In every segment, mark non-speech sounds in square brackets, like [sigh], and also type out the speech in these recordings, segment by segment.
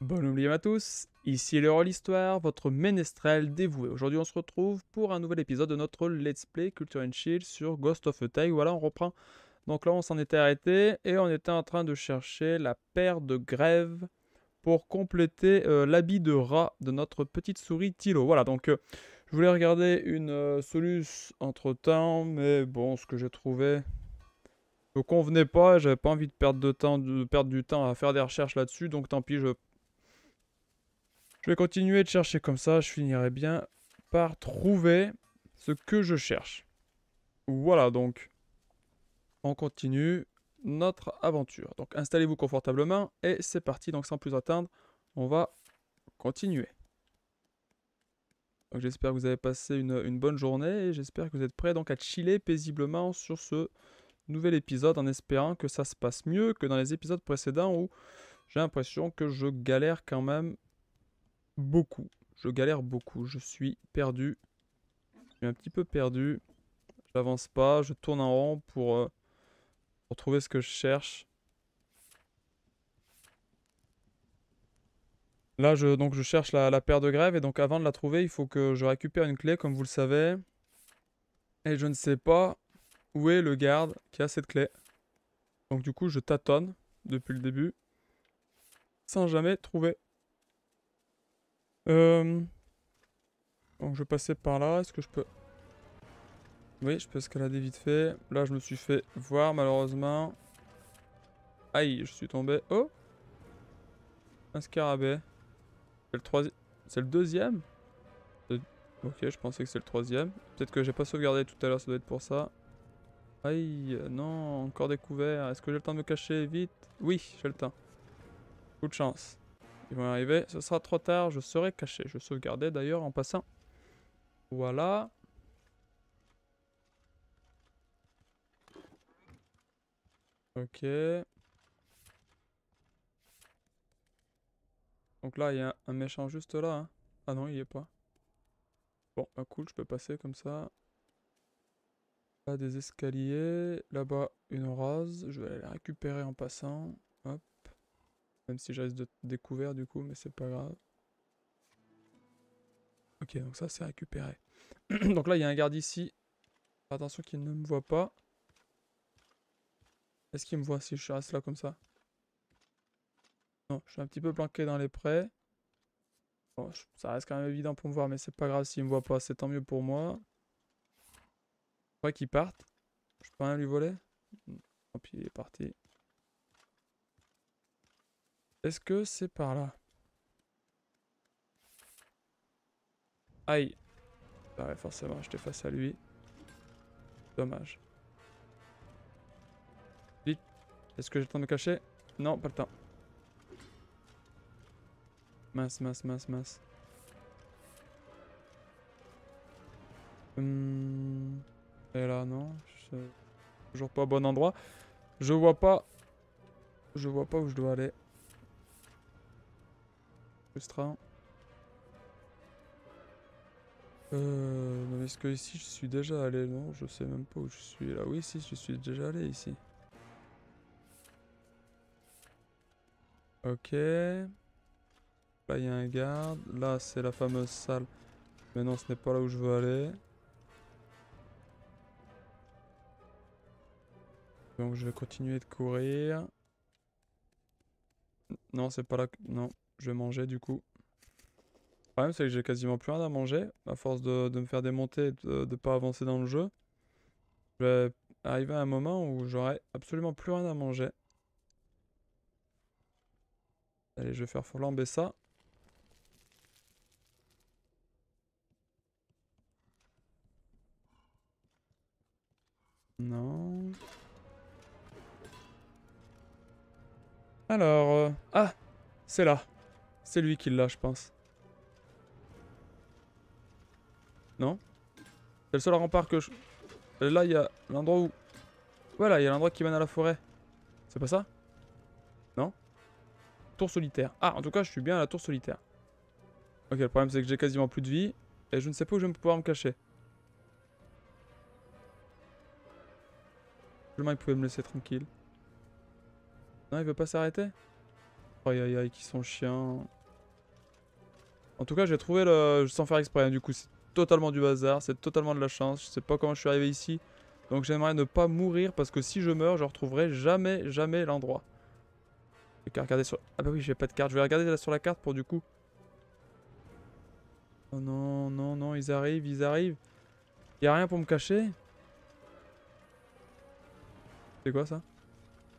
Bon oublie à tous, ici de l'Histoire, votre ménestrel dévoué. Aujourd'hui on se retrouve pour un nouvel épisode de notre Let's Play Culture and shield sur Ghost of a Tag. Voilà, on reprend. Donc là on s'en était arrêté et on était en train de chercher la paire de grèves pour compléter euh, l'habit de rat de notre petite souris Tilo. Voilà, donc euh, je voulais regarder une euh, entre-temps, mais bon, ce que j'ai trouvé ne convenait pas, j'avais pas envie de perdre, de temps, de perdre du temps à faire des recherches là-dessus, donc tant pis, je je vais continuer de chercher comme ça, je finirai bien par trouver ce que je cherche. Voilà donc, on continue notre aventure. Donc installez-vous confortablement et c'est parti. Donc sans plus attendre, on va continuer. j'espère que vous avez passé une, bonne journée et j'espère que vous êtes prêts donc à chiller paisiblement sur ce nouvel épisode en espérant que ça se passe mieux que dans les épisodes précédents où j'ai l'impression que je galère quand même beaucoup. Je galère beaucoup. Je suis perdu. Je suis un petit peu perdu. J'avance pas. Je tourne en rond pour, Retrouver euh, trouver ce que je cherche. Là, je, donc, je cherche la, la, paire de grèves. Et donc, avant de la trouver, il faut que je récupère une clé, comme vous le savez. Et je ne sais pas où est le garde qui a cette clé. Donc, du coup, je tâtonne depuis le début. Sans jamais trouver euh... Donc je vais passer par là, est-ce que je peux... Oui, je peux escalader vite fait. Là, je me suis fait voir, malheureusement. Aïe, je suis tombé. Oh Un scarabée. C'est le troisième... C'est le deuxième euh, Ok, je pensais que c'est le troisième. Peut-être que j'ai pas sauvegardé tout à l'heure, ça doit être pour ça. Aïe, non, encore découvert. Est-ce que j'ai le temps de me cacher vite Oui, j'ai le temps. Coup de chance. Ils vont arriver. Ce sera trop tard. Je serai caché. Je sauvegardais d'ailleurs en passant. Voilà. Ok. Donc là, il y a un méchant juste là. Hein. Ah non, il n'y est pas. Bon, bah cool, je peux passer comme ça. Là, des escaliers. Là-bas, une rose. Je vais aller la récupérer en passant. Même si j'ai reste découvert du coup, mais c'est pas grave. Ok, donc ça c'est récupéré. [clears throat] donc là, il y a un garde ici. Attention qu'il ne me voit pas. Est-ce qu'il me voit si je reste là comme ça Non, je suis un petit peu planqué dans les prés. ça reste quand même évident pour me voir, mais c'est pas grave s'il me voit pas, c'est tant mieux pour moi. Faut qu'il parte. Je peux rien lui voler. Tant puis il est parti. Est-ce que c'est par là Aïe. Bah ouais, forcément, j'étais face à lui. Dommage. Vite. Est-ce que j'ai le temps de me cacher Non, pas le temps. Mince, mince, mince, mince. Hum. Et là, non. Je... Toujours pas au bon endroit. Je vois pas... Je vois pas où je dois aller. Euh, est-ce que ici je suis déjà allé Non, je sais même pas où je suis là. Oui, si, je suis déjà allé ici. Ok. Là, il y a un garde. Là, c'est la fameuse salle. Mais non, ce n'est pas là où je veux aller. Donc, je vais continuer de courir. Non, c'est pas là. Non je mangeais du coup. Le problème, c'est que j'ai quasiment plus rien à manger. À force de, me faire démonter et de ne pas avancer dans le jeu, je vais arriver à un moment où j'aurai absolument plus rien à manger. Allez, je vais faire flamber ça. Non. Alors... Euh, ah C'est là c'est lui qui l'a, je pense. Non C'est le seul rempart que je... Là, il y a l'endroit où... Voilà, il y a l'endroit qui mène à la forêt. C'est pas ça Non Tour solitaire. Ah, en tout cas, je suis bien à la tour solitaire. Ok, le problème, c'est que j'ai quasiment plus de vie. Et je ne sais pas où je vais pouvoir me cacher. Seulement, il pouvait me laisser tranquille. Non, il veut pas s'arrêter Aïe aïe aïe, qui sont chiens. En tout cas, j'ai trouvé le... sans faire exprès. Hein, du coup, c'est totalement du hasard, c'est totalement de la chance. Je sais pas comment je suis arrivé ici. Donc j'aimerais ne pas mourir parce que si je meurs, je retrouverai jamais, jamais l'endroit. Et regarder sur... Ah bah oui, j'ai pas de carte. Je vais regarder sur la carte pour du coup. Oh non, non, non, ils arrivent, ils arrivent. Y a rien pour me cacher C'est quoi ça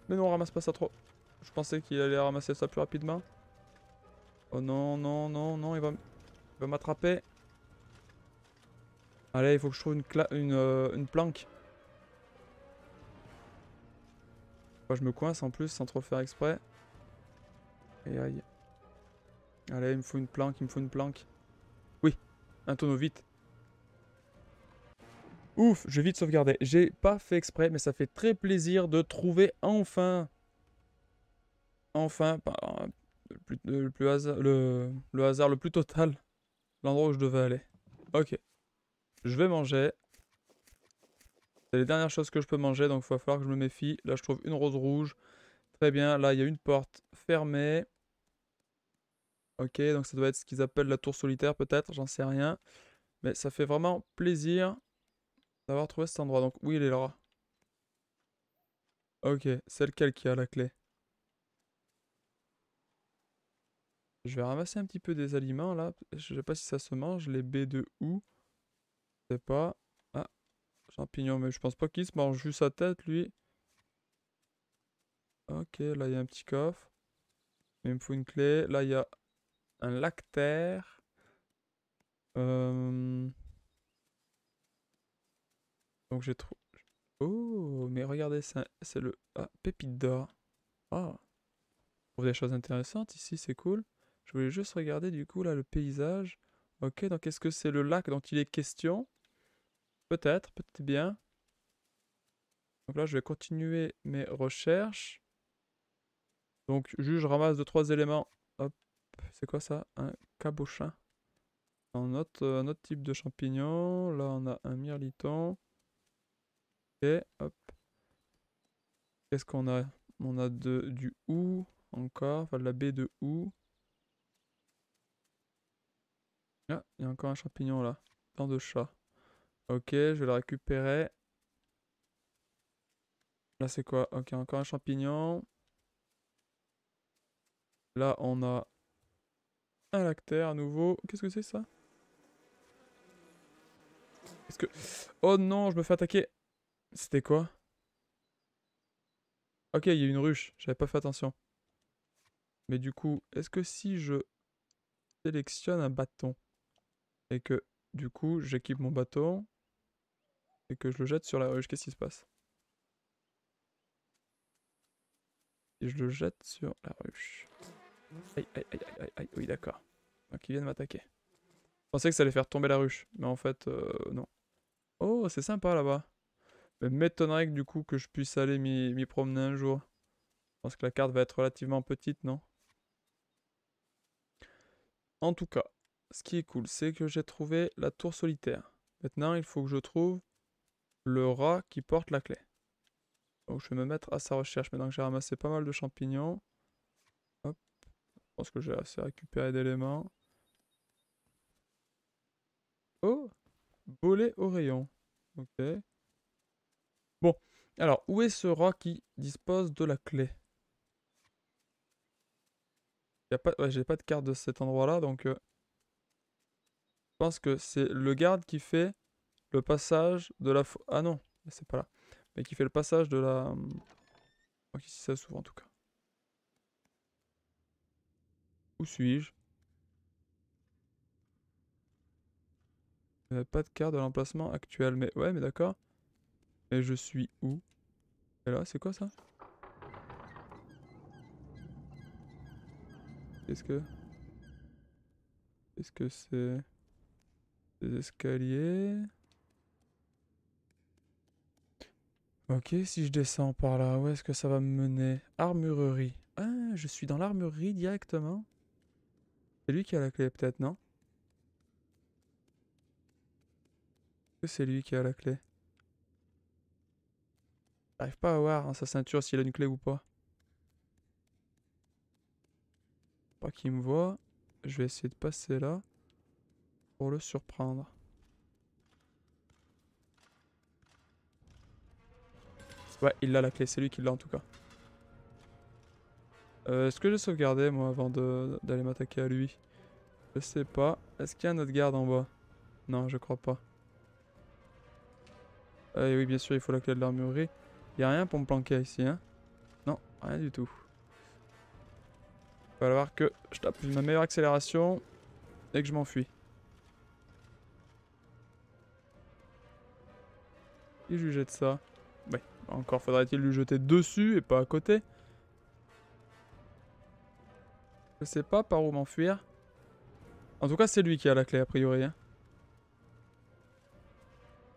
Mais non, on ramasse pas ça trop. Je pensais qu'il allait ramasser ça plus rapidement. Oh non, non, non, non, il va, va m'attraper. Allez, il faut que je trouve une, une, euh, une planque. Moi, je me coince en plus sans trop faire exprès. Et aïe. Allez, il me faut une planque, il me faut une planque. Oui, un tonneau, vite. Ouf, je vais vite sauvegarder. J'ai pas fait exprès, mais ça fait très plaisir de trouver enfin... Enfin, plus, le, plus hasard, le, le hasard le plus total. L'endroit où je devais aller. Ok. Je vais manger. C'est les dernières choses que je peux manger, donc il va falloir que je me méfie. Là, je trouve une rose rouge. Très bien. Là, il y a une porte fermée. Ok, donc ça doit être ce qu'ils appellent la tour solitaire, peut-être. J'en sais rien. Mais ça fait vraiment plaisir d'avoir trouvé cet endroit. Donc, oui, il est là. Ok, c'est lequel qui a la clé Je vais ramasser un petit peu des aliments là. Je sais pas si ça se mange, les baies de ou Je sais pas. Ah, champignon, mais je pense pas qu'il se mange juste sa tête lui. Ok, là il y a un petit coffre. Il me faut une clé. Là il y a un lactaire. Euh, donc j'ai trouvé... Oh, mais regardez, c'est le... Ah, pépite d'or. Oh. Ah. a des choses intéressantes ici, c'est cool. Je voulais juste regarder du coup là le paysage. Ok, donc est-ce que c'est le lac dont il est question Peut-être, peut-être bien. Donc là, je vais continuer mes recherches. Donc, juge ramasse 2 trois éléments. Hop, c'est quoi ça Un cabochin. un autre type de champignon. Là, on a un mirliton. Et, hop. Qu'est-ce qu'on a On a de, du hou encore, enfin de la baie de hou. Ah, il y a encore un champignon là. Tant de chat. Ok, je vais le récupérer. Là, c'est quoi Ok, encore un champignon. Là, on a un lactaire à nouveau. Qu'est-ce que c'est ça est ce que... Oh non, je me fais attaquer. C'était quoi Ok, il y a une ruche. J'avais pas fait attention. Mais du coup, est-ce que si je sélectionne un bâton et que du coup j'équipe mon bateau et que je le jette sur la ruche, qu'est-ce qui se passe Et je le jette sur la ruche. Aïe, aïe, aïe, aïe, aïe, oui d'accord. Donc ils viennent m'attaquer. Je pensais que ça allait faire tomber la ruche, mais en fait, euh, non. Oh, c'est sympa là-bas. Mais m'étonnerait que du coup que je puisse aller m'y promener un jour. Je pense que la carte va être relativement petite, non En tout cas, ce qui est cool, c'est que j'ai trouvé la tour solitaire. Maintenant, il faut que je trouve le rat qui porte la clé. Donc je vais me mettre à sa recherche maintenant que j'ai ramassé pas mal de champignons. Hop. Je pense que j'ai assez récupéré d'éléments. Oh Bolet au rayon. Ok. Bon. Alors, où est ce rat qui dispose de la clé a pas... j'ai pas de carte de cet endroit-là, donc... Euh, pense que c'est le garde qui fait le passage de la... Ah non, c'est pas là. Mais qui fait le passage de la... Hum, ok, si ça souvent en tout cas. Où suis-je Il n'y pas de carte de l'emplacement actuel. Mais ouais, mais d'accord. Mais je suis où Et là, c'est quoi ça Qu'est-ce que... est ce que c'est des escaliers. Ok, si je descends par là, où est-ce que ça va me mener Armurerie. Ah, je suis dans l'armurerie directement. C'est lui qui a la clé peut-être, non c'est lui qui a la clé J'arrive pas à voir hein, sa ceinture s'il a une clé ou pas. Pas qu'il me voit. Je vais essayer de passer là pour le surprendre. Ouais, il a la clé, c'est lui qui l'a en tout cas. Euh, est-ce que j'ai sauvegardé moi avant d'aller m'attaquer à lui Je sais pas. Est-ce qu'il y a un autre garde en bas Non, je crois pas. Euh, et oui, bien sûr, il faut la clé de l'armurerie. n'y a rien pour me planquer ici, hein Non, rien du tout. Il va falloir que je tape ma meilleure accélération et que je m'enfuis. Je lui jette ça. Ouais. Bah, encore faudrait-il lui jeter dessus et pas à côté. Je sais pas par où m'enfuir. En tout cas, c'est lui qui a la clé, a priori. Hein.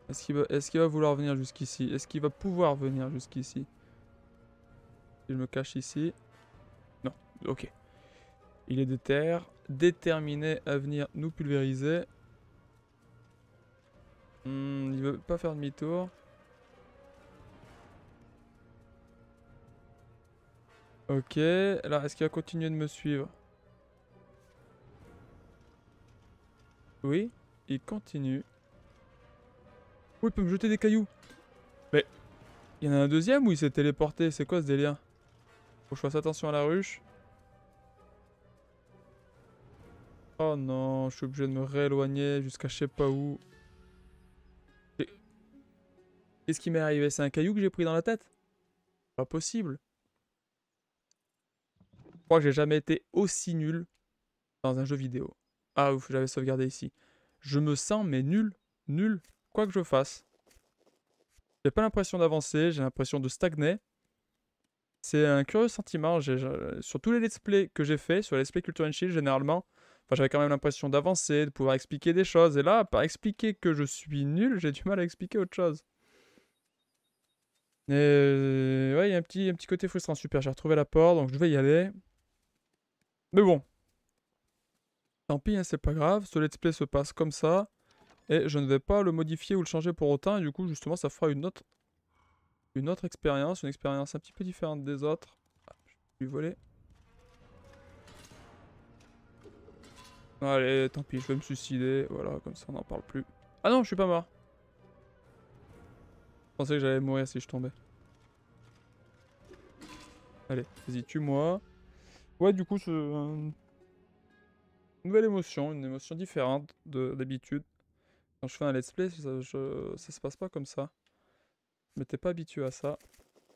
Est-ce qu'il va, est qu'il va, vouloir venir jusqu'ici Est-ce qu'il va pouvoir venir jusqu'ici je me cache ici. Non, ok. Il est déter, déterminé à venir nous pulvériser. Hmm, il veut pas faire demi-tour. Ok, alors est-ce qu'il va continuer de me suivre Oui, il continue. Oh, il peut me jeter des cailloux Mais, il y en a un deuxième ou il s'est téléporté, c'est quoi ce délire Faut que je fasse attention à la ruche. Oh non, je suis obligé de me rééloigner jusqu'à je sais pas où. Qu'est-ce qui m'est arrivé C'est un caillou que j'ai pris dans la tête Pas possible que j'ai jamais été aussi nul dans un jeu vidéo. Ah ouf, j'avais sauvegardé ici. Je me sens mais nul, nul, quoi que je fasse. J'ai pas l'impression d'avancer, j'ai l'impression de stagner. C'est un curieux sentiment. Sur tous les let's play que j'ai fait, sur les let's play Culture and Chill, généralement, Enfin, j'avais quand même l'impression d'avancer, de pouvoir expliquer des choses. Et là, par expliquer que je suis nul, j'ai du mal à expliquer autre chose. Et euh, ouais, il y a un petit, un petit côté frustrant. Super, j'ai retrouvé la porte, donc je vais y aller. Mais bon. Tant pis, hein, c'est pas grave. Ce let's play se passe comme ça. Et je ne vais pas le modifier ou le changer pour autant. Et du coup, justement, ça fera une autre, une autre expérience. Une expérience un petit peu différente des autres. Ah, je lui voler. Allez, tant pis, je vais me suicider. Voilà, comme ça, on n'en parle plus. Ah non, je suis pas mort. Je pensais que j'allais mourir si je tombais. Allez, vas-y, tue-moi ouais, du coup, une euh, nouvelle émotion, une émotion différente de d'habitude. Quand je fais un let's play, ça, se passe pas comme ça. Mais t'es pas habitué à ça.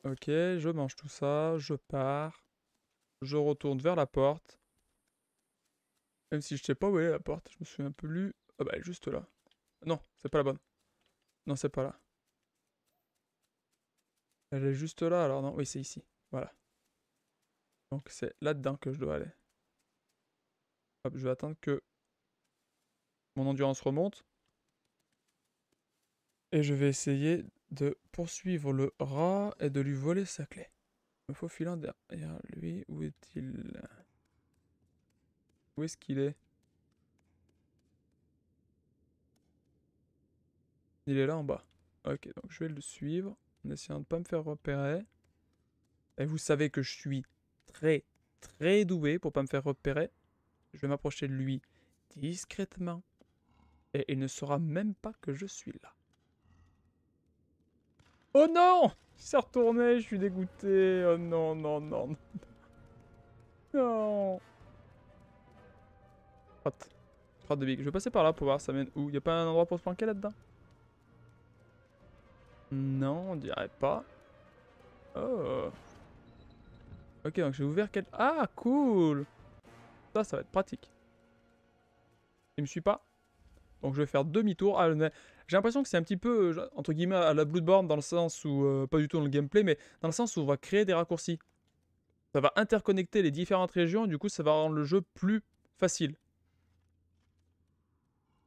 Ok, je mange tout ça, je pars. Je retourne vers la porte. Même si je sais pas où est la porte, je me suis un peu lu. Ah bah elle est juste là. Non, c'est pas la bonne. Non, c'est pas là. Elle est juste là, alors non. Oui, c'est ici. Voilà. Donc c'est là-dedans que je dois aller. je vais attendre que mon endurance remonte. Et je vais essayer de poursuivre le rat et de lui voler sa clé. Il me faut filer derrière lui. Où est-il Où est-ce qu'il est, il, est il est là en bas. Ok, donc je vais le suivre en essayant de ne pas me faire repérer. Et vous savez que je suis très très doué pour pas me faire repérer. Je vais m'approcher de lui discrètement. Et il ne saura même pas que je suis là. Oh non Il s'est retourné, je suis dégoûté. Oh non, non, non. Non. non. Trotte. de big. Je vais passer par là pour voir ça mène où. Il Y a pas un endroit pour se planquer là-dedans Non, on dirait pas. Oh. Ok, donc j'ai ouvert quel... Ah, cool Ça, ça va être pratique. Il me suit pas Donc je vais faire demi-tour. Ah, j'ai l'impression que c'est un petit peu, euh, entre guillemets, à la Bloodborne, dans le sens où... Euh, pas du tout dans le gameplay, mais dans le sens où on va créer des raccourcis. Ça va interconnecter les différentes régions, du coup, ça va rendre le jeu plus facile.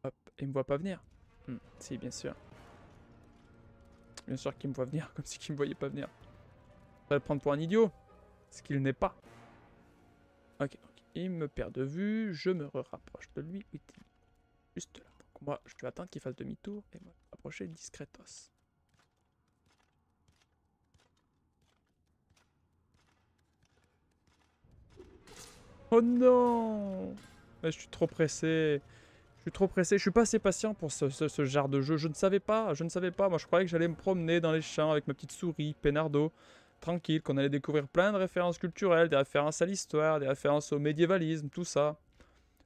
Hop, il me voit pas venir. Hmm, si, bien sûr. Bien sûr qu'il me voit venir, [laughs] comme si qu'il me voyait pas venir. Ça va le prendre pour un idiot ce qu'il n'est pas. Ok, donc il me perd de vue, je me rapproche de lui, juste là. moi, je vais attendre qu'il fasse demi-tour et moi, approcher discretos. Oh non je suis trop pressé. Je suis trop pressé, je suis pas assez patient pour ce, genre de jeu. Je ne savais pas, je ne savais pas. Moi, je croyais que j'allais me promener dans les champs avec ma petite souris, Pénardo tranquille, qu'on allait découvrir plein de références culturelles, des références à l'histoire, des références au médiévalisme, tout ça.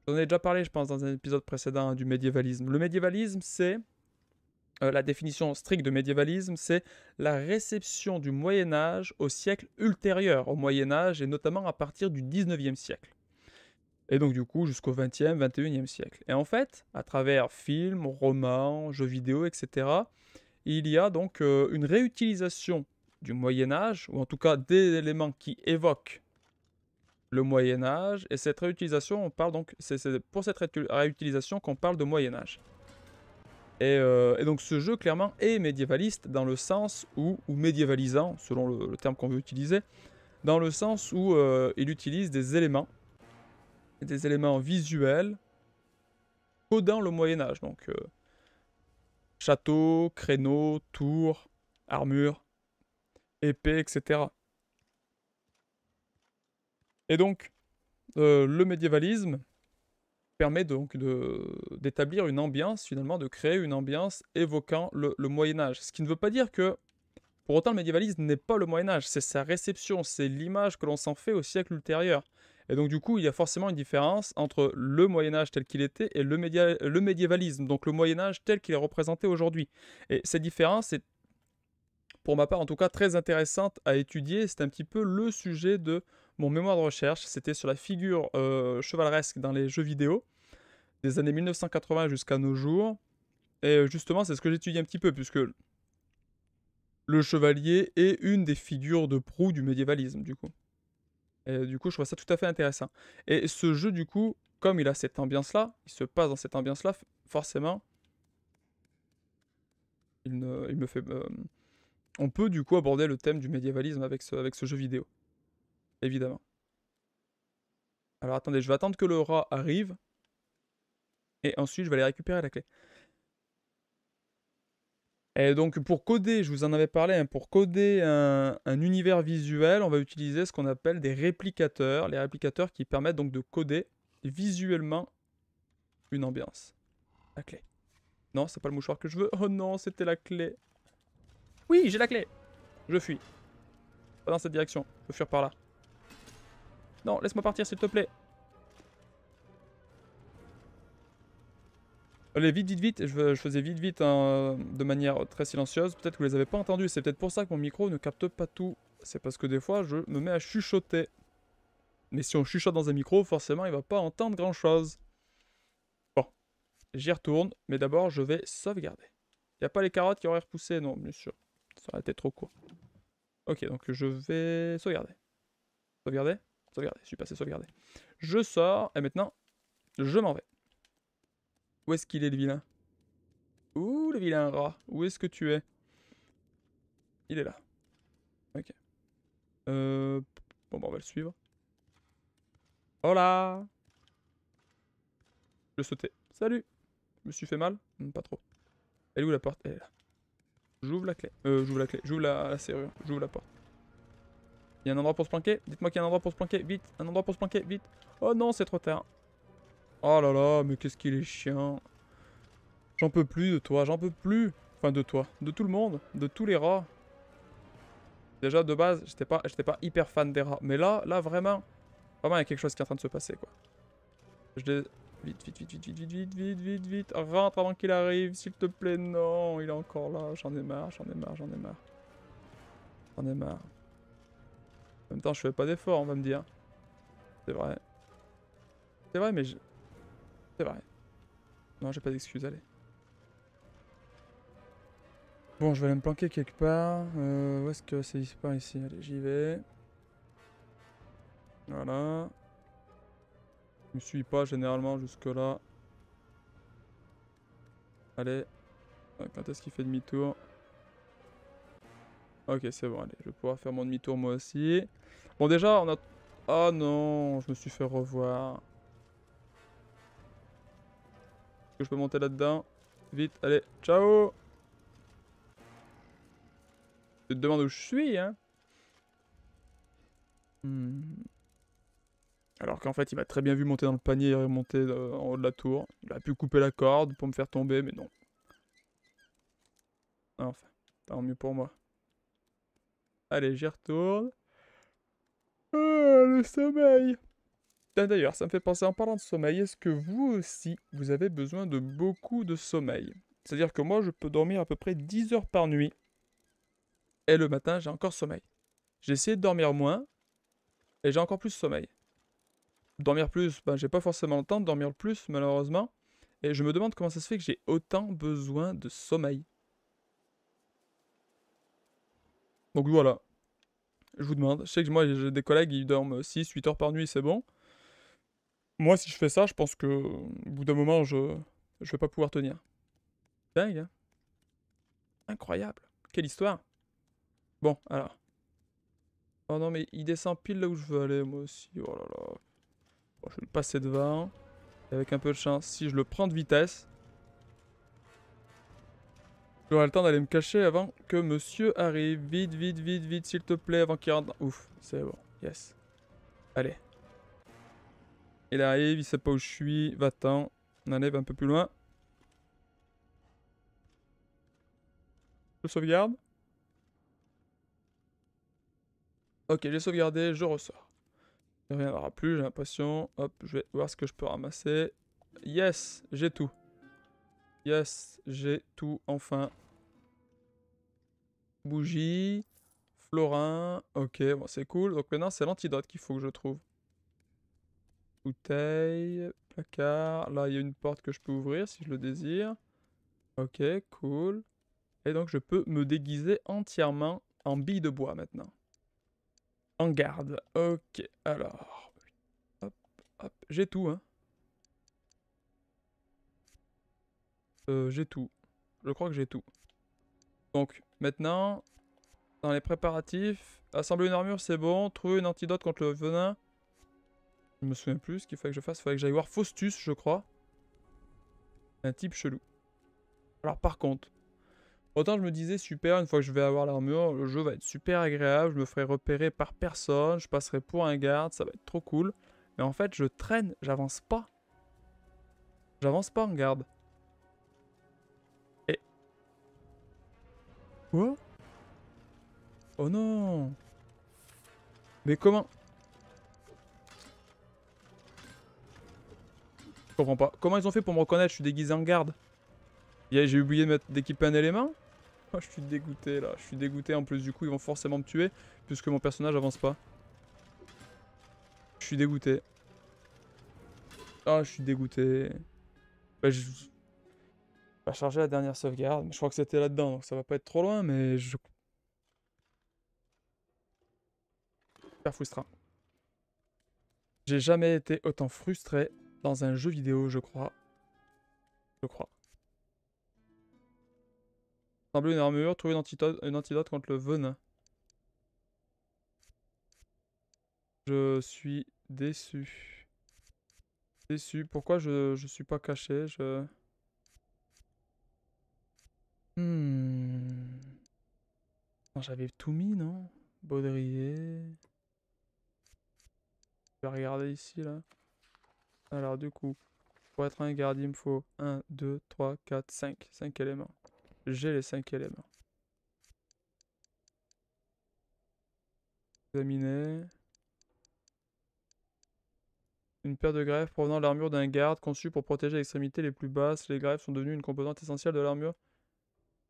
J'en ai déjà parlé, je pense, dans un épisode précédent du médiévalisme. Le médiévalisme, c'est... Euh, la définition stricte de médiévalisme, c'est la réception du Moyen Âge au siècle ultérieur au Moyen Âge, et notamment à partir du 19e siècle. Et donc du coup jusqu'au 20e, 21e siècle. Et en fait, à travers films, romans, jeux vidéo, etc., il y a donc euh, une réutilisation du Moyen Âge, ou en tout cas des éléments qui évoquent le Moyen Âge, et cette réutilisation, on parle donc, c'est pour cette réutilisation qu'on parle de Moyen Âge. Euh, et, donc ce jeu clairement est médiévaliste dans le sens où, ou médiévalisant selon le, terme qu'on veut utiliser, dans le sens où euh, il utilise des éléments, des éléments visuels codant le Moyen Âge, donc euh, château, créneau, tour, armure, épais, etc. Et donc, euh, le médiévalisme permet donc d'établir une ambiance, finalement, de créer une ambiance évoquant le, Moyen-Âge. Ce qui ne veut pas dire que, pour autant, le médiévalisme n'est pas le Moyen-Âge, c'est sa réception, c'est l'image que l'on s'en fait au siècle ultérieur. Et donc, du coup, il y a forcément une différence entre le Moyen-Âge tel qu'il était et le, le médiévalisme, donc le Moyen-Âge tel qu'il est représenté aujourd'hui. Et cette différence est pour ma part en tout cas très intéressante à étudier. C'est un petit peu le sujet de mon mémoire de recherche. C'était sur la figure euh, chevaleresque dans les jeux vidéo des années 1980 jusqu'à nos jours. Et euh, justement, c'est ce que j'étudie un petit peu, puisque le chevalier est une des figures de proue du médiévalisme, du coup. Et euh, du coup, je trouve ça tout à fait intéressant. Et ce jeu, du coup, comme il a cette ambiance-là, il se passe dans cette ambiance-là, forcément, il, ne, il me fait on peut du coup aborder le thème du médiévalisme avec ce, jeu vidéo. Évidemment. Alors attendez, je vais attendre que le rat arrive. Et ensuite, je vais aller récupérer la clé. Et donc pour coder, je vous en avais parlé, hein, pour coder un, un, univers visuel, on va utiliser ce qu'on appelle des réplicateurs. Les réplicateurs qui permettent donc de coder visuellement une ambiance. La clé. Non, c'est pas le mouchoir que je veux. Oh non, c'était la clé. Oui, j'ai la clé. Je fuis. Pas dans cette direction. Je peux fuir par là. Non, laisse-moi partir, s'il te plaît. Allez, vite, vite, vite. Je, faisais vite, vite, hein, de manière très silencieuse. Peut-être que vous les avez pas entendus. C'est peut-être pour ça que mon micro ne capte pas tout. C'est parce que des fois, je me mets à chuchoter. Mais si on chuchote dans un micro, forcément, il va pas entendre grand-chose. Bon, j'y retourne. Mais d'abord, je vais sauvegarder. Il n'y a pas les carottes qui auraient repoussé, non, bien sûr ça aurait été trop court. Ok, donc je vais sauvegarder. Sauvegarder Sauvegarder, je suis passé sauvegarder. Je sors, et maintenant, je m'en vais. Où est-ce qu'il est le vilain Ouh, le vilain rat, où est-ce que tu es Il est là. Ok. Euh, bon, bah, on va le suivre. Hola Je sautais. Salut Je me suis fait mal hmm, Pas trop. Elle est où la porte Elle est là. J'ouvre la clé. Euh, j'ouvre la clé. J'ouvre la, serrure. J'ouvre la porte. Il y a un endroit pour se planquer. Dites-moi qu'il y a un endroit pour se planquer. Vite. Un endroit pour se planquer. Vite. Oh non, c'est trop tard. Oh là là, mais qu'est-ce qu'il est chiant. J'en peux plus de toi. J'en peux plus. Enfin, de toi. De tout le monde. De tous les rats. Déjà, de base, j'étais pas, pas hyper fan des rats. Mais là, là, vraiment. Vraiment, il y a quelque chose qui est en train de se passer, quoi. Je les... Vite, vite, vite, vite, vite, vite, vite, vite, vite, vite. Rentre avant qu'il arrive, s'il te plaît. Non, il est encore là. J'en ai marre, j'en ai marre, j'en ai marre. J'en ai marre. En même temps, je fais pas d'effort, on va me dire. C'est vrai. C'est vrai, mais je... C'est vrai. Non, j'ai pas d'excuses, allez. Bon, je vais aller me planquer quelque part. Euh, où est-ce que c'est pas ici Allez, j'y vais. Voilà me suis pas généralement jusque-là. Allez. Euh, quand est-ce qu'il fait demi-tour Ok, c'est bon, allez. Je vais pouvoir faire mon demi-tour moi aussi. Bon, déjà, on a... Oh non, je me suis fait revoir. Est-ce que je peux monter là-dedans Vite, allez, ciao Je te demande où je suis, hein. Hmm. Alors qu'en fait, il m'a très bien vu monter dans le panier et remonter euh, en haut de la tour. Il a pu couper la corde pour me faire tomber, mais non. Enfin, tant mieux pour moi. Allez, j'y retourne. Oh, le sommeil D'ailleurs, ça me fait penser, en parlant de sommeil, est-ce que vous aussi, vous avez besoin de beaucoup de sommeil C'est-à-dire que moi, je peux dormir à peu près 10 heures par nuit. Et le matin, j'ai encore sommeil. J'ai essayé de dormir moins, et j'ai encore plus sommeil dormir plus, ben, j'ai pas forcément le temps de dormir le plus, malheureusement. Et je me demande comment ça se fait que j'ai autant besoin de sommeil. Donc voilà. Je vous demande. Je sais que moi, j'ai des collègues, ils dorment 6, 8 heures par nuit, c'est bon. Moi, si je fais ça, je pense que, au bout d'un moment, je, je vais pas pouvoir tenir. Dingue, hein Incroyable. Quelle histoire. Bon, alors. Oh non, mais il descend pile là où je veux aller, moi aussi. Oh là là je vais le passer devant, avec un peu de chance, si je le prends de vitesse, j'aurai le temps d'aller me cacher avant que monsieur arrive. Vite, vite, vite, vite, s'il te plaît, avant qu'il rentre. Ouf, c'est bon. Yes. Allez. Il arrive, il sait pas où je suis. Va-t'en. On enlève un peu plus loin. Je sauvegarde. Ok, j'ai sauvegardé, je ressors ne aura plus, j'ai l'impression. Hop, je vais voir ce que je peux ramasser. Yes, j'ai tout. Yes, j'ai tout, enfin. Bougie, florin, ok, bon c'est cool. Donc maintenant c'est l'antidote qu'il faut que je trouve. Bouteille, placard, là il y a une porte que je peux ouvrir si je le désire. Ok, cool. Et donc je peux me déguiser entièrement en bille de bois maintenant. En garde. Ok, alors. Hop, hop, j'ai tout, hein. euh, j'ai tout. Je crois que j'ai tout. Donc, maintenant, dans les préparatifs, assembler une armure, c'est bon. Trouver une antidote contre le venin. Je me souviens plus ce qu'il fallait que je fasse. Il fallait que j'aille voir Faustus, je crois. Un type chelou. Alors, par contre, Autant je me disais super, une fois que je vais avoir l'armure, le jeu va être super agréable, je me ferai repérer par personne, je passerai pour un garde, ça va être trop cool. Mais en fait, je traîne, j'avance pas. J'avance pas en garde. Et... Quoi Oh non Mais comment Je comprends pas. Comment ils ont fait pour me reconnaître Je suis déguisé en garde. J'ai oublié d'équiper un élément [laughs] je suis dégoûté là, je suis dégoûté. En plus, du coup, ils vont forcément me tuer puisque mon personnage avance pas. Je suis dégoûté. Ah, je suis dégoûté. Bah, je... vais charger la dernière sauvegarde. Je crois que c'était là-dedans, donc ça va pas être trop loin, mais je... Super frustrant. J'ai jamais été autant frustré dans un jeu vidéo, je crois. Je crois. Assembler une armure, trouver une antidote, contre le venin. Je suis déçu. Déçu. Pourquoi je, je suis pas caché Je... Hmm. J'avais tout mis, non Baudrier. Je vais regarder ici, là. Alors, du coup, pour être un gardien, il me faut 1, 2, 3, 4, 5. 5 éléments. J'ai les 5 éléments. Examiner. Une paire de greffes provenant de l'armure d'un garde conçu pour protéger les extrémités les plus basses. Les greffes sont devenues une composante essentielle de l'armure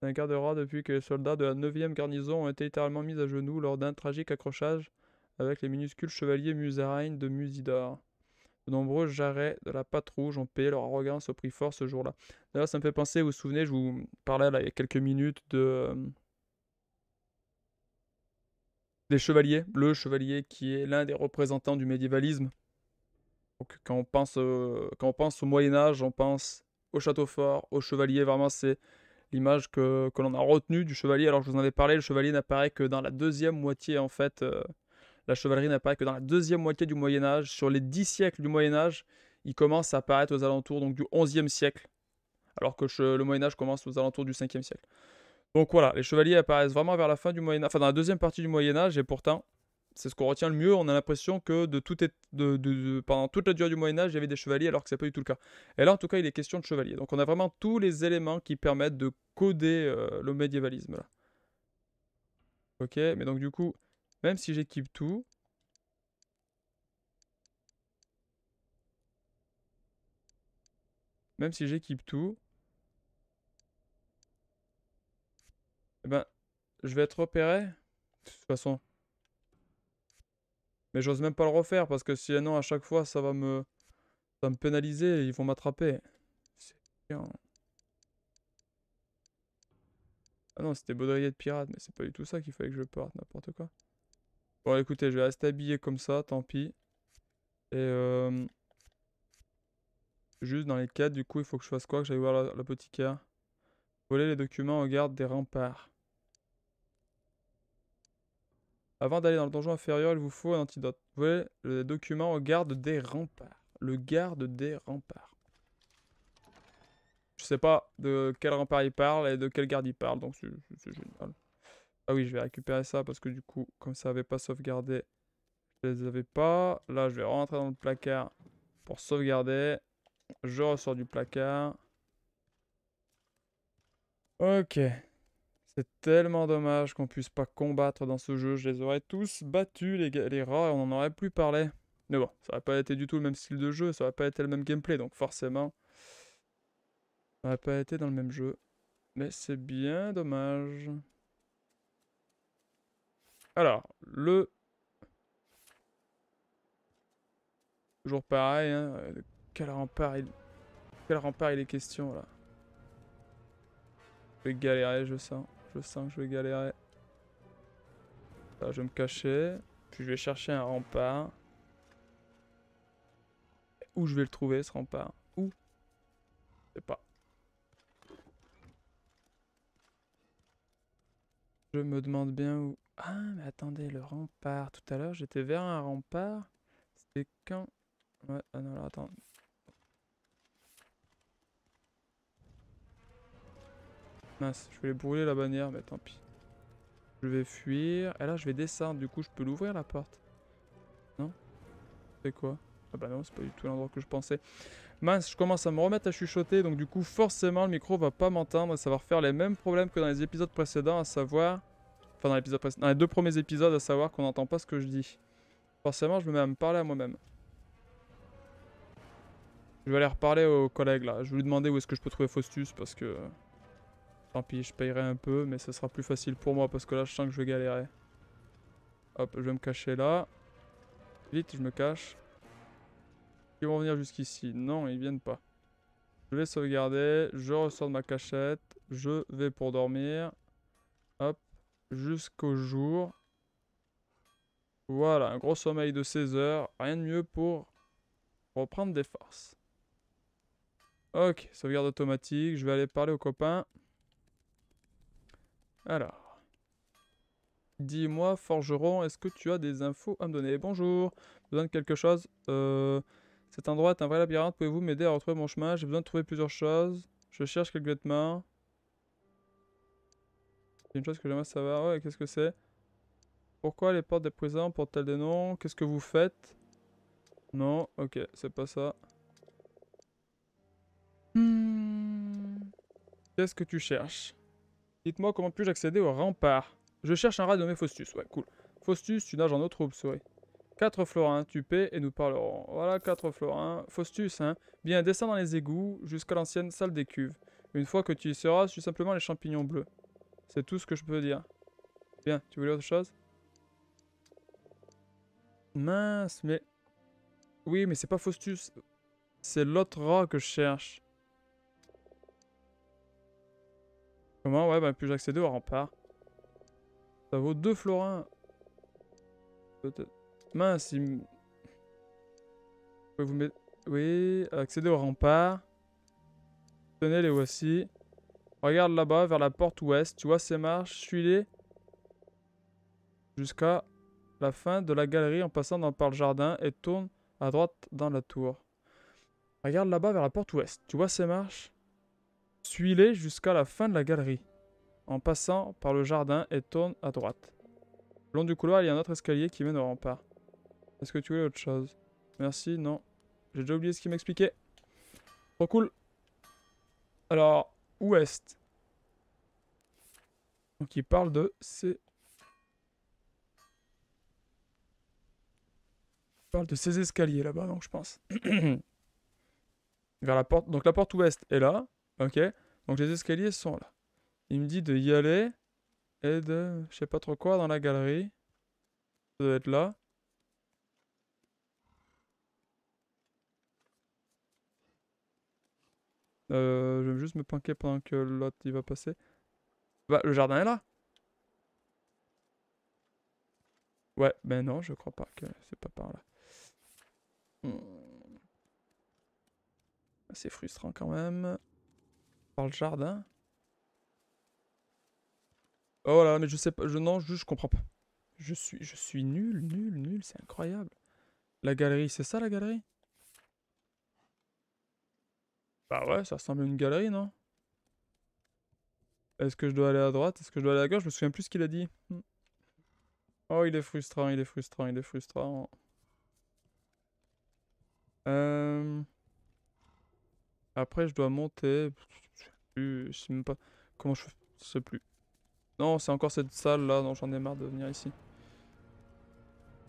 d'un garde-roi depuis que les soldats de la 9e garnison ont été littéralement mis à genoux lors d'un tragique accrochage avec les minuscules chevaliers musaraignes de Musidor. De nombreux jarrets de la patte rouge ont payé leur arrogance au prix fort ce jour-là. D'ailleurs, ça me fait penser, vous vous souvenez, je vous parlais il y a quelques minutes de. Euh, des chevaliers, le chevalier qui est l'un des représentants du médiévalisme. Donc, quand on pense, quand on pense au Moyen-Âge, on pense au château fort, au chevalier, vraiment, c'est l'image que, l'on a retenue du chevalier. Alors, je vous en avais parlé, le chevalier n'apparaît que dans la deuxième moitié, en fait. Euh, la chevalerie n'apparaît que dans la deuxième moitié du Moyen Âge. Sur les dix siècles du Moyen Âge, il commence à apparaître aux alentours donc, du 11e siècle, alors que le Moyen Âge commence aux alentours du 5e siècle. Donc voilà, les chevaliers apparaissent vraiment vers la fin du Moyen Âge, enfin dans la deuxième partie du Moyen Âge, et pourtant, c'est ce qu'on retient le mieux, on a l'impression que de tout pendant toute la durée du Moyen Âge, il y avait des chevaliers alors que ce n'est pas du tout le cas. Et là, en tout cas, il est question de chevaliers. Donc on a vraiment tous les éléments qui permettent de coder euh, le médiévalisme. Ok, mais donc du coup, même si j'équipe tout. Même si j'équipe tout. Eh ben, je vais être repéré. De toute façon. Mais j'ose même pas le refaire parce que sinon à chaque fois ça va me... Ça me pénaliser et ils vont m'attraper. C'est bien. Ah non, c'était baudrier de pirate, mais c'est pas du tout ça qu'il fallait que je porte n'importe quoi. Bon, écoutez, je vais rester habillé comme ça, tant pis. Et euh... Juste dans les quêtes, du coup, il faut que je fasse quoi Que j'aille voir l'apothicaire. Voler les documents au garde des remparts. Avant d'aller dans le donjon inférieur, il vous faut un antidote. Voler les documents au garde des remparts. Le garde des remparts. Je sais pas de quel rempart il parle et de quel garde il parle, donc c'est génial. Ah oui, je vais récupérer ça parce que du coup, comme ça n'avait pas sauvegardé, je les avais pas. Là, je vais rentrer dans le placard pour sauvegarder. Je ressors du placard. Ok. C'est tellement dommage qu'on puisse pas combattre dans ce jeu. Je les aurais tous battus, les, gars, les rats, et on n'en aurait plus parlé. Mais bon, ça n'aurait pas été du tout le même style de jeu, ça n'aurait pas été le même gameplay, donc forcément, ça n'aurait pas été dans le même jeu. Mais c'est bien dommage. Alors, le... Toujours pareil, hein. Euh, quel rempart il... Quel rempart il est question, là Je vais galérer, je sens. Je sens que je vais galérer. je vais me cacher. Puis je vais chercher un rempart. Où je vais le trouver, ce rempart Où Je sais pas. Je me demande bien où... Ah, mais attendez, le rempart. Tout à l'heure, j'étais vers un rempart. C'était quand Ouais, ah non, alors attends. Mince, je vais brûler la bannière, mais tant pis. Je vais fuir. Et là, je vais descendre. Du coup, je peux l'ouvrir la porte. Non C'est quoi Ah bah non, c'est pas du tout l'endroit que je pensais. Mince, je commence à me remettre à chuchoter. Donc du coup, forcément, le micro va pas m'entendre et ça va refaire les mêmes problèmes que dans les épisodes précédents, à savoir dans l'épisode Dans les deux premiers épisodes, à savoir qu'on n'entend pas ce que je dis. Forcément, je me mets à me parler à moi-même. Je vais aller reparler au collègue là. Je vais lui demander où est-ce que je peux trouver Faustus parce que. Tant pis, je payerai un peu, mais ça sera plus facile pour moi parce que là, je sens que je vais galérer. Hop, je vais me cacher là. Vite, je me cache. Ils vont venir jusqu'ici. Non, ils viennent pas. Je vais sauvegarder. Je ressors de ma cachette. Je vais pour dormir. Hop jusqu'au jour. Voilà, un gros sommeil de 16 heures. Rien de mieux pour reprendre des forces. Ok, sauvegarde automatique. Je vais aller parler aux copains. Alors. Dis-moi, forgeron, est-ce que tu as des infos à me donner Bonjour. Besoin de quelque chose euh, Cet endroit est un vrai labyrinthe. Pouvez-vous m'aider à retrouver mon chemin J'ai besoin de trouver plusieurs choses. Je cherche quelques vêtements. C'est une chose que j'aimerais savoir. Ouais, qu'est-ce que c'est Pourquoi les portes des prisons portent-elles des noms Qu'est-ce que vous faites Non, ok, c'est pas ça. Hmm. Qu'est-ce que tu cherches Dites-moi comment puis-je accéder au rempart Je cherche un rat nommé Faustus. Ouais, cool. Faustus, tu nages en eau trouble, souris. 4 florins, tu paies et nous parlerons. Voilà 4 florins. Faustus, hein. Bien, descends dans les égouts jusqu'à l'ancienne salle des cuves. Une fois que tu y seras, suis simplement les champignons bleus. C'est tout ce que je peux dire. Bien, tu voulais autre chose Mince, mais... Oui, mais c'est pas Faustus. C'est l'autre rat que je cherche. Comment Ouais, bah ben, plus accéder au rempart. Ça vaut 2 florins. Peut-être... Mince, il... Vous vous Oui, accéder au rempart. Tenez, les voici. Regarde là-bas, vers la porte ouest. Tu vois ces marches Suis-les jusqu'à la fin de la galerie en passant par le jardin et tourne à droite dans la tour. Regarde là-bas vers la porte ouest. Tu vois ces marches Suis-les jusqu'à la fin de la galerie en passant par le jardin et tourne à droite. Le long du couloir, il y a un autre escalier qui mène au rempart. Est-ce que tu veux autre chose Merci, non. J'ai déjà oublié ce qu'il m'expliquait. Trop cool. Alors, ouest. Donc il parle de ces... parle de ces escaliers là-bas, donc je pense. [clears throat] Vers la porte. Donc la porte ouest est là. Ok. Donc les escaliers sont là. Il me dit de y aller et de je sais pas trop quoi dans la galerie. Ça doit être là. Euh, je vais juste me panquer pendant que l'autre il va passer. Bah, le jardin est là. Ouais, mais ben non, je crois pas que c'est pas par là. Hmm. C'est frustrant quand même. Par le jardin. Oh là, mais je sais pas, je non, je, je comprends pas. Je suis, je suis nul, nul, nul, c'est incroyable. La galerie, c'est ça la galerie bah ouais, ça ressemble à une galerie, non Est-ce que je dois aller à droite Est-ce que je dois aller à gauche Je me souviens plus ce qu'il a dit. Hmm. Oh, il est frustrant, il est frustrant, il est frustrant. Euh. Après, je dois monter. Je euh, sais je sais même pas comment je, je sais plus. Non, c'est encore cette salle là, dont j'en ai marre de venir ici.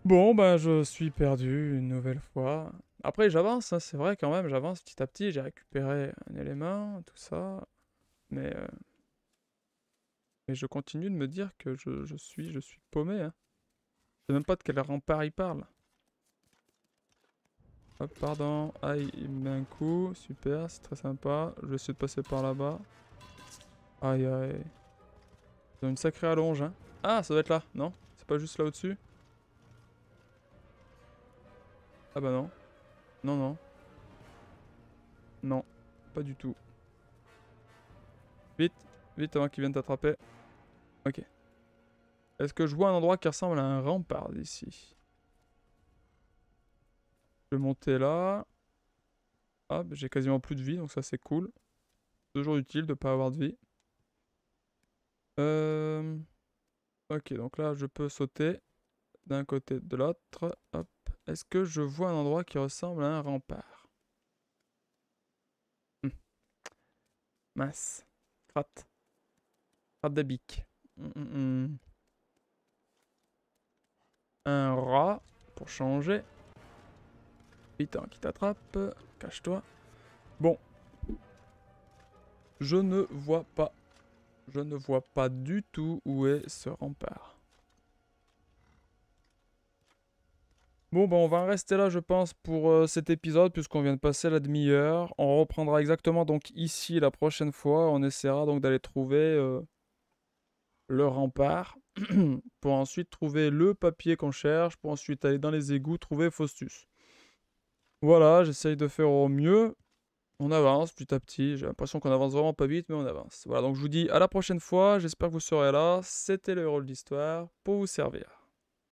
Bon, bah je suis perdu une nouvelle fois. Après, j'avance, hein, c'est vrai quand même, j'avance petit à petit. J'ai récupéré un élément, tout ça. Mais, euh, mais je continue de me dire que je, suis, je suis paumé. Hein. Je sais même pas de quel rempart il parle. Hop, pardon. Aïe, il met un coup. Super, c'est très sympa. Je vais essayer de passer par là-bas. Aïe, aïe. Ils ont une sacrée allonge, hein. Ah, ça doit être là, non C'est pas juste là au-dessus Ah bah non. Non, non. Non, pas du tout. Vite, vite avant qu'ils viennent t'attraper. Ok. Est-ce que je vois un endroit qui ressemble à un rempart d'ici Je vais monter là. Ah, j'ai quasiment plus de vie, donc ça c'est cool. Toujours utile de pas avoir de vie. Euh... Ok, donc là je peux sauter d'un côté de l'autre. Hop. Est-ce que je vois un endroit qui ressemble à un rempart hmm. Mince. Cratte. de hmm, hmm, un rat, pour changer. Putain, qui t'attrape. Cache-toi. Bon. Je ne vois pas. Je ne vois pas du tout où est ce rempart. Bon, ben, on va en rester là, je pense, pour euh, cet épisode, puisqu'on vient de passer la demi-heure. On reprendra exactement donc ici la prochaine fois. On essaiera donc d'aller trouver euh, le rempart, [clears throat] pour ensuite trouver le papier qu'on cherche, pour ensuite aller dans les égouts, trouver Faustus. Voilà, j'essaye de faire au mieux. On avance petit à petit. J'ai l'impression qu'on avance vraiment pas vite, mais on avance. Voilà, donc je vous dis à la prochaine fois. J'espère que vous serez là. C'était le rôle d'histoire pour vous servir.